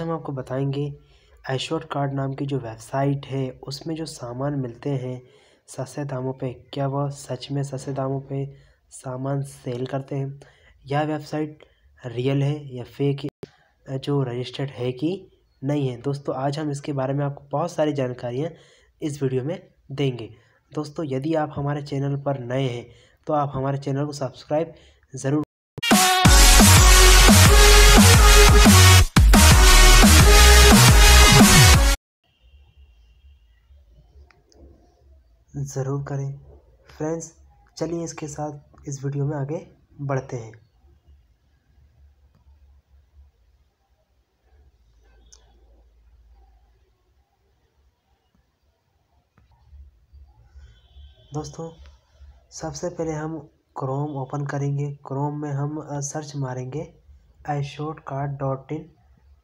हम आपको बताएंगे आइशोर कार्ड नाम की जो वेबसाइट है उसमें जो सामान मिलते हैं सस्ते दामों पे क्या वह सच में सस्ते दामों पे सामान सेल करते हैं यह वेबसाइट रियल है या फेक जो रजिस्टर्ड है कि नहीं है दोस्तों आज हम इसके बारे में आपको बहुत सारी जानकारियाँ इस वीडियो में देंगे दोस्तों यदि आप हमारे चैनल पर नए हैं तो आप हमारे चैनल को सब्सक्राइब ज़रूर ज़रूर करें फ्रेंड्स चलिए इसके साथ इस वीडियो में आगे बढ़ते हैं दोस्तों सबसे पहले हम क्रोम ओपन करेंगे क्रोम में हम सर्च मारेंगे I short card dot in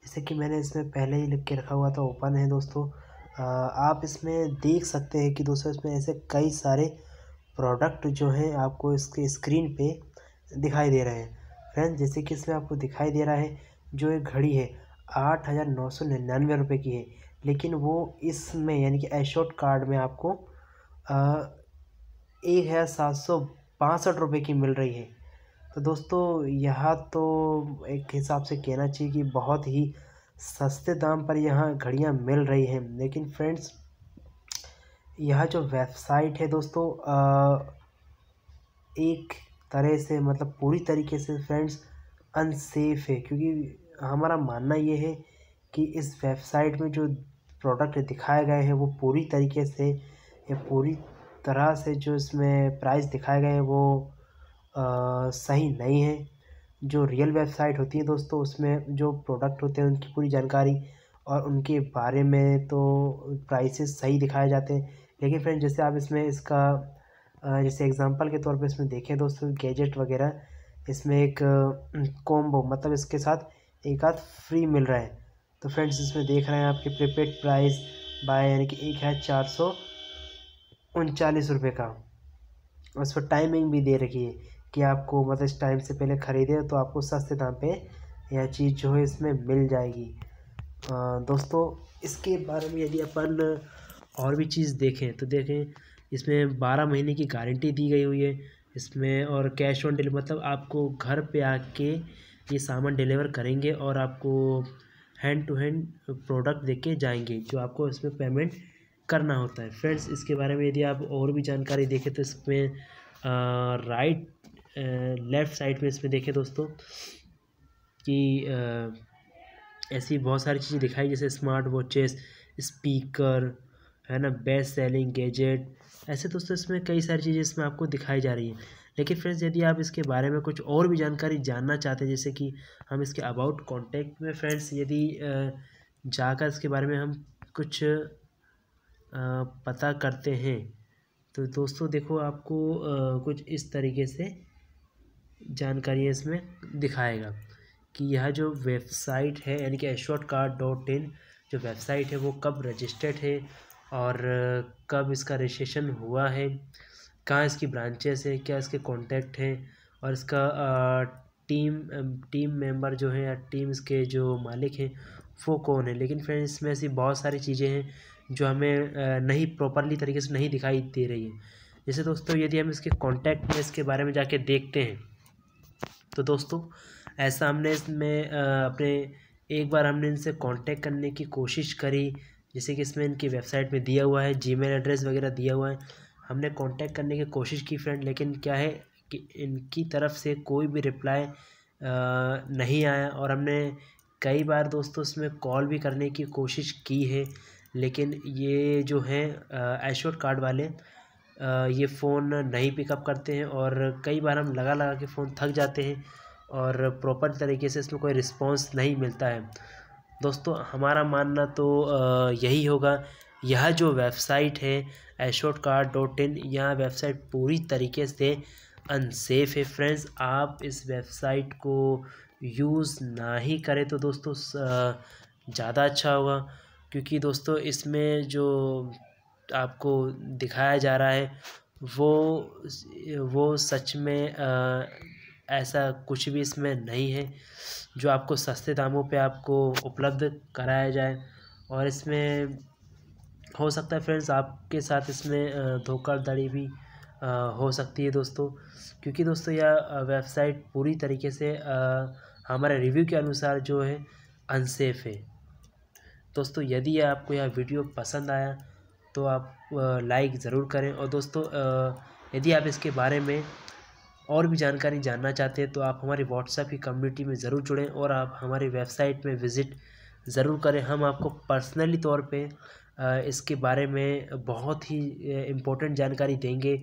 जैसे कि मैंने इसमें पहले ही लिख के रखा हुआ था ओपन है दोस्तों आप इसमें देख सकते हैं कि दोस्तों इसमें ऐसे कई सारे प्रोडक्ट जो हैं आपको इसके स्क्रीन पे दिखाई दे रहे हैं फ्रेंड्स जैसे कि इसमें आपको दिखाई दे रहा है जो एक घड़ी है आठ हज़ार नौ सौ निन्यानवे रुपये की है लेकिन वो इसमें यानी कि एशोट कार्ड में आपको एक हज़ार सात सौ बासठ रुपये की मिल रही है तो दोस्तों यह तो एक हिसाब से कहना चाहिए कि बहुत ही सस्ते दाम पर यहाँ घड़ियाँ मिल रही हैं लेकिन फ्रेंड्स यह जो वेबसाइट है दोस्तों आ, एक तरह से मतलब पूरी तरीके से फ्रेंड्स अनसेफ है क्योंकि हमारा मानना ये है कि इस वेबसाइट में जो प्रोडक्ट दिखाए गए हैं वो पूरी तरीके से या पूरी तरह से जो इसमें प्राइस दिखाए गए हैं वो आ, सही नहीं है जो रियल वेबसाइट होती है दोस्तों उसमें जो प्रोडक्ट होते हैं उनकी पूरी जानकारी और उनके बारे में तो प्राइसेस सही दिखाए जाते हैं लेकिन फ्रेंड जैसे आप इसमें इसका जैसे एग्जांपल के तौर पे इसमें देखें दोस्तों गैजेट वगैरह इसमें एक कॉम्बो मतलब इसके साथ एक आध फ्री मिल रहा है तो फ्रेंड्स इसमें देख रहे हैं आपके प्रीपेड प्राइस बाय यानी कि एक है चार सौ उनचालीस रुपये का उस पर टाइमिंग भी दे रखी है कि आपको मतलब इस टाइम से पहले खरीदे तो आपको सस्ते दाम पे यह चीज़ जो है इसमें मिल जाएगी आ, दोस्तों इसके बारे में यदि अपन और भी चीज़ देखें तो देखें इसमें बारह महीने की गारंटी दी गई हुई है इसमें और कैश ऑन डिलीवरी मतलब आपको घर पे आके ये सामान डिलीवर करेंगे और आपको हैंड टू हैंड प्रोडक्ट देके जाएंगे जो आपको इसमें पेमेंट करना होता है फ्रेंड्स इसके बारे में यदि आप और भी जानकारी देखें तो इसमें राइट लेफ़्ट साइड में इसमें देखें दोस्तों कि ऐसी बहुत सारी चीज़ें दिखाई जैसे स्मार्ट वॉचेस स्पीकर है ना बेस्ट सेलिंग गैजेट ऐसे दोस्तों इसमें कई सारी चीज़ें इसमें आपको दिखाई जा रही हैं लेकिन फ्रेंड्स यदि आप इसके बारे में कुछ और भी जानकारी जानना चाहते हैं जैसे कि हम इसके अबाउट कॉन्टेक्ट में फ्रेंड्स यदि जाकर इसके बारे में हम कुछ पता करते हैं तो दोस्तों देखो आपको कुछ इस तरीके से जानकारी इसमें दिखाएगा कि यह जो वेबसाइट है यानी कि एशोट कार्ड डॉट इन जो वेबसाइट है वो कब रजिस्टर्ड है और कब इसका रजिस्ट्रेशन हुआ है कहाँ इसकी ब्रांचेस है क्या इसके कॉन्टैक्ट हैं और इसका टीम टीम मेंबर जो है या टीम के जो मालिक हैं वो कौन है लेकिन फ्रेंड्स इसमें ऐसी बहुत सारी चीज़ें हैं जो हमें नहीं प्रॉपरली तरीके से नहीं दिखाई दे रही है जैसे दोस्तों यदि हम इसके कॉन्टैक्ट में इसके बारे में जाके देखते हैं तो दोस्तों ऐसा हमने इसमें अपने एक बार हमने इनसे कांटेक्ट करने की कोशिश करी जैसे कि इसमें इनकी वेबसाइट में दिया हुआ है जीमेल एड्रेस वगैरह दिया हुआ है हमने कांटेक्ट करने की कोशिश की फ्रेंड लेकिन क्या है कि इनकी तरफ से कोई भी रिप्लाई नहीं आया और हमने कई बार दोस्तों इसमें कॉल भी करने की कोशिश की है लेकिन ये जो हैं एशोर कार्ड वाले ये फ़ोन नहीं पिकअप करते हैं और कई बार हम लगा लगा के फ़ोन थक जाते हैं और प्रॉपर तरीके से इसमें कोई रिस्पॉन्स नहीं मिलता है दोस्तों हमारा मानना तो यही होगा यह जो वेबसाइट है एशोट कार्ड डॉट इन यह वेबसाइट पूरी तरीके से अनसेफ़ है फ्रेंड्स आप इस वेबसाइट को यूज़ ना ही करें तो दोस्तों ज़्यादा अच्छा होगा क्योंकि दोस्तों इसमें जो आपको दिखाया जा रहा है वो वो सच में आ, ऐसा कुछ भी इसमें नहीं है जो आपको सस्ते दामों पे आपको उपलब्ध कराया जाए और इसमें हो सकता है फ्रेंड्स आपके साथ इसमें धोखाधड़ी भी हो सकती है दोस्तों क्योंकि दोस्तों यह वेबसाइट पूरी तरीके से हमारे रिव्यू के अनुसार जो है अनसेफ़ है दोस्तों यदि आपको यह वीडियो पसंद आया तो आप लाइक ज़रूर करें और दोस्तों यदि आप इसके बारे में और भी जानकारी जानना चाहते हैं तो आप हमारी व्हाट्सएप की कम्युनिटी में ज़रूर जुड़ें और आप हमारी वेबसाइट में विज़िट ज़रूर करें हम आपको पर्सनली तौर पे इसके बारे में बहुत ही इम्पोर्टेंट जानकारी देंगे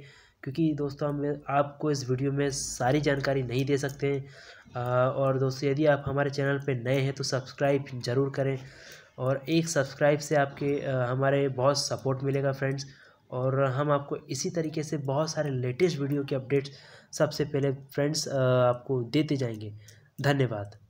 क्योंकि दोस्तों हम आपको इस वीडियो में सारी जानकारी नहीं दे सकते हैं और दोस्तों यदि आप हमारे चैनल पर नए हैं तो सब्सक्राइब ज़रूर करें और एक सब्सक्राइब से आपके हमारे बहुत सपोर्ट मिलेगा फ्रेंड्स और हम आपको इसी तरीके से बहुत सारे लेटेस्ट वीडियो के अपडेट्स सबसे पहले फ्रेंड्स आपको देते जाएंगे धन्यवाद